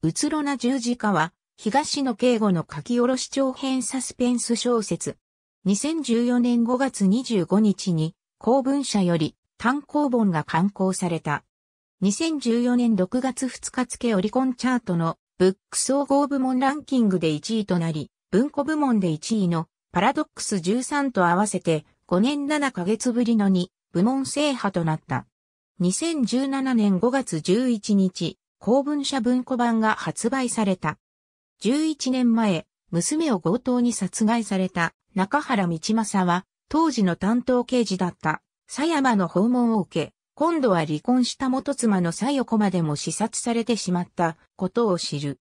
うつろな十字架は、東野敬吾の書き下ろし長編サスペンス小説。2014年5月25日に、公文社より単行本が刊行された。2014年6月2日付オリコンチャートのブック総合部門ランキングで1位となり、文庫部門で1位のパラドックス13と合わせて5年7ヶ月ぶりの2部門制覇となった。2017年5月11日、公文社文庫版が発売された。11年前、娘を強盗に殺害された中原道正は、当時の担当刑事だった佐山の訪問を受け、今度は離婚した元妻の佐代子までも視察されてしまったことを知る。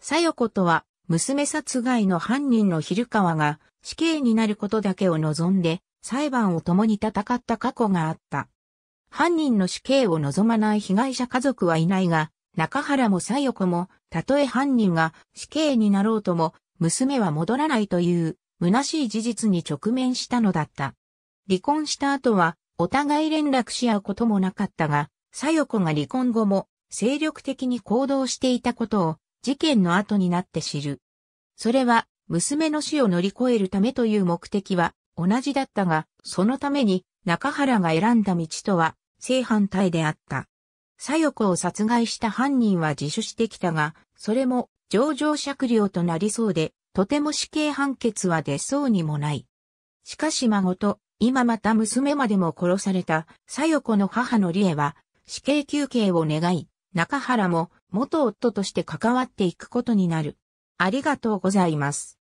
佐代子とは、娘殺害の犯人の昼川が死刑になることだけを望んで、裁判を共に戦った過去があった。犯人の死刑を望まない被害者家族はいないが、中原も小夜子も、たとえ犯人が死刑になろうとも、娘は戻らないという、虚しい事実に直面したのだった。離婚した後は、お互い連絡し合うこともなかったが、小夜子が離婚後も、精力的に行動していたことを、事件の後になって知る。それは、娘の死を乗り越えるためという目的は、同じだったが、そのために、中原が選んだ道とは、正反対であった。左翼を殺害した犯人は自首してきたが、それも上場酌量となりそうで、とても死刑判決は出そうにもない。しかし孫と、今また娘までも殺された左翼の母の理恵は、死刑休刑を願い、中原も元夫として関わっていくことになる。ありがとうございます。